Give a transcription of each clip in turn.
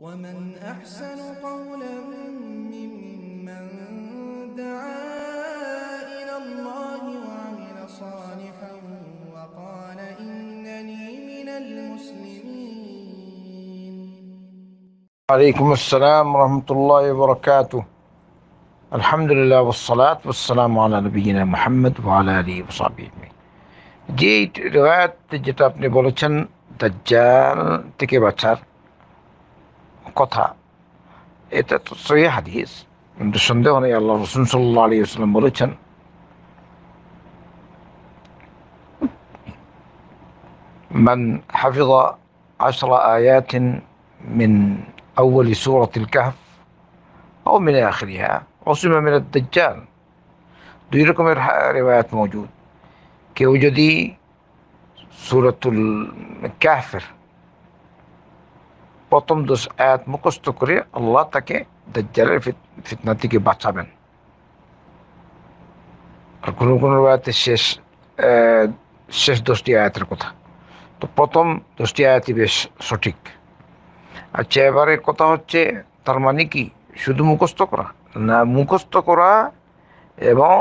ومن أحسن قولا ممن دعا إلى الله وعمل صالحا وقال إنني من المسلمين عليكم السلام ورحمة الله وبركاته الحمد لله والصلاة والسلام على نبينا محمد وعلى آله وصحبه أجمعين جيت রয়াত যেটা আপনি دجال দাজ্জাল থেকে কথা এটা তো সহি হাদিস কিন্তু সন্দেহ নেই আল্লাহ রসুল সাল্লাহ আলী আসলাম বলেছেন من حفظ عشر آيات من أول سورة الكهف أو من آخرها عصم من الدجال ديركم روايات موجود كي وجدي سورة الكافر প্রথম দোষ আয়াত মুখস্ত করে আল্লাহ তাকে দাজ্জালের ফিতনা থেকে বাঁচাবেন আর কোনো কোনো বেড়াতে শেষ শেষ দশটি আয়াতের কথা তো প্রথম দশটি আয়াতই বেশ সঠিক আচ্ছা এবারে কথা হচ্ছে তার মানে কি শুধু মুখস্থ করা না মুখস্থ করা এবং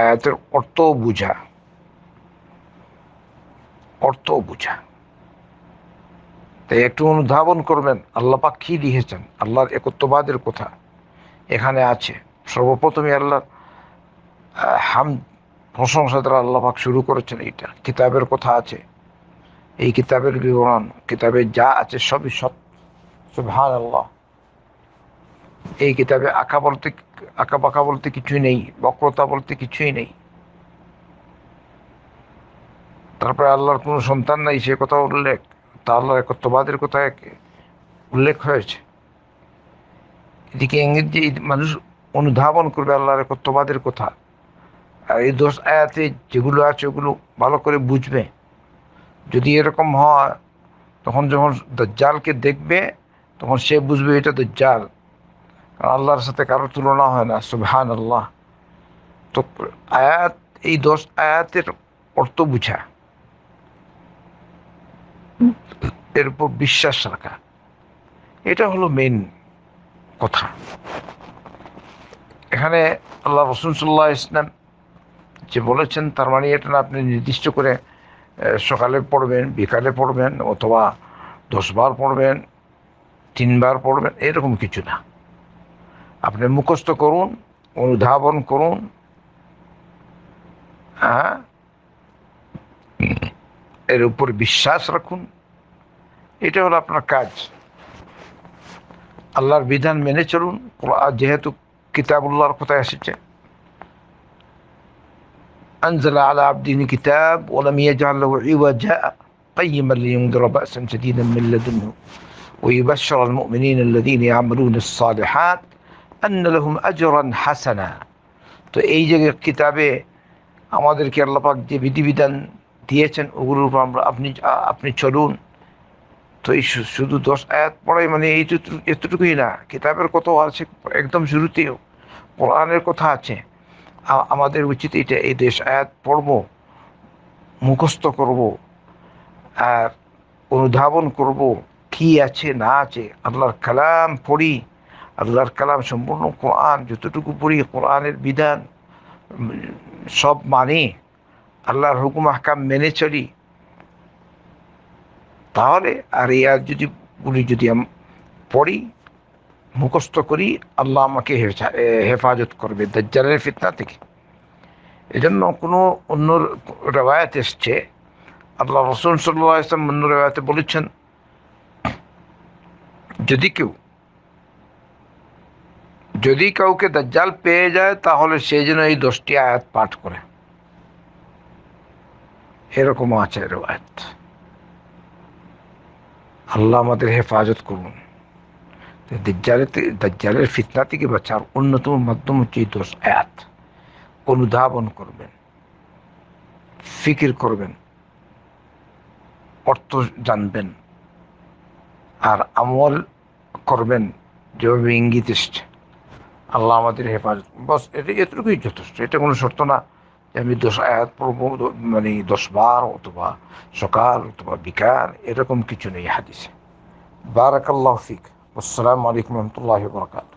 আয়াতের অর্থ বোঝা অর্থ বোঝা তাই একটু অনুধাবন করবেন আল্লাহ পাক কী দিয়েছেন আল্লাহর একত্ববাদের কথা এখানে আছে সর্বপ্রথমে আল্লাহর হাম প্রশংসা দ্বারা আল্লাহ পাক শুরু করেছেন এইটা কিতাবের কথা আছে এই কিতাবের বিবরণ কিতাবে যা আছে সবই সৎ সুভান আল্লাহ এই কিতাবে আঁকা বলতে আঁকা বাঁকা বলতে কিছুই নেই বক্রতা বলতে কিছুই নেই তারপরে আল্লাহর কোনো সন্তান নাই সে কথা উল্লেখ তা আল্লাহ একত্ববাদের কথা উল্লেখ হয়েছে এদিকে ইঙ্গিত যে মানুষ অনুধাবন করবে আল্লাহর একত্ববাদের কথা আর এই দোষ আয়াতে যেগুলো আছে ওগুলো ভালো করে বুঝবে যদি এরকম হয় তখন যখন জালকে দেখবে তখন সে বুঝবে এটা তো কারণ আল্লাহর সাথে কারো তুলনা হয় না সুবহান আল্লাহ তো আয়াত এই দশ আয়াতের অর্থ বুঝা এর উপর বিশ্বাস রাখা এটা হলো মেন কথা এখানে আল্লাহ রসুল সাল্লাহ ইসলাম যে বলেছেন তার মানে এটা না আপনি নির্দিষ্ট করে সকালে পড়বেন বিকালে পড়বেন অথবা দশবার পড়বেন তিনবার পড়বেন এরকম কিছু না আপনি মুখস্থ করুন অনুধাবন করুন হ্যাঁ এর উপর বিশ্বাস রাখুন এটা হলো আপনার কাজ আল্লাহর বিধান মেনে চলুন যেহেতু কিতাবুল্লাহর কথা এসেছে أنزل على عبده الكتاب ولم يجعل له عوجا قيما لينذر بأسا شديدا من لدنه ويبشر المؤمنين الذين يعملون الصالحات أن لهم أجرا حسنا তো এই যে কিতাবে আমাদেরকে আল্লাপাক যে বিধিবিধান দিয়েছেন ওগুলোর উপর আমরা আপনি আপনি চলুন তো এই শুধু দশ আয়াত পড়াই মানে এই এতটুকুই না কিতাবের কথাও আছে একদম শুরুতেও কোরআনের কথা আছে আমাদের উচিত এটা এই দেশ আয়াত পড়ব মুখস্থ করব আর অনুধাবন করব কি আছে না আছে আল্লাহর কালাম পড়ি আল্লাহর কালাম সম্পূর্ণ কোরআন যতটুকু পড়ি কোরআনের বিধান সব মানে আল্লাহর হুকুম আহকাম মেনে চলি তাহলে আর এই আর যদি গুলি যদি পড়ি মুখস্ত করি আল্লাহ আমাকে হেফাজত করবে দাজ্জালের ফিতনা থেকে এজন্য কোনো অন্য রেওয়ায়ত এসছে আল্লাহ রসুল সাল্লাহ ইসলাম অন্য রেওয়ায়তে বলেছেন যদি কেউ যদি কাউকে দাজ্জাল পেয়ে যায় তাহলে সে যেন এই দশটি আয়াত পাঠ করে এরকমও আছে রোয়ায়ত আল্লাহ আমাদের হেফাজত করুন দাজ্জালের দাজ্জালের ফিতনা থেকে বাঁচার অন্যতম মাধ্যম হচ্ছে দোষ এত অনুধাবন করবেন ফিকির করবেন অর্থ জানবেন আর আমল করবেন যেভাবে ইঙ্গিত এসছে আল্লাহ আমাদের হেফাজত বস এটা এতটুকুই যথেষ্ট এটা কোনো শর্ত না আমি দশ আয়াত পড়বো মানে দশবার অথবা সকাল অথবা বিকার এরকম কিছু নেই হাদিসে বারাকাল্লাহ ফিক আসসালামু আলাইকুম রহমতুল্লাহ বরকাত